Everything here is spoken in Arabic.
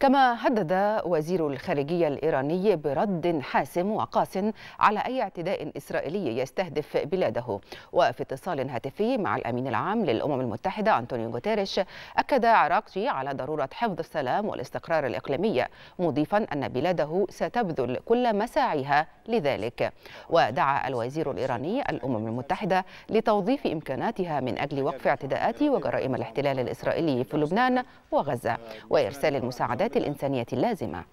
كما هدد وزير الخارجية الإيراني برد حاسم وقاس على أي اعتداء إسرائيلي يستهدف بلاده وفي اتصال هاتفي مع الأمين العام للأمم المتحدة أنطونيو غوتيريش أكد عراقي على ضرورة حفظ السلام والاستقرار الإقليمي مضيفا أن بلاده ستبذل كل مساعيها لذلك ودعا الوزير الإيراني الأمم المتحدة لتوظيف إمكاناتها من أجل وقف اعتداءات وجرائم الاحتلال الإسرائيلي في لبنان وغزة وإرسال المساعدات الإمدادات الإنسانية اللازمة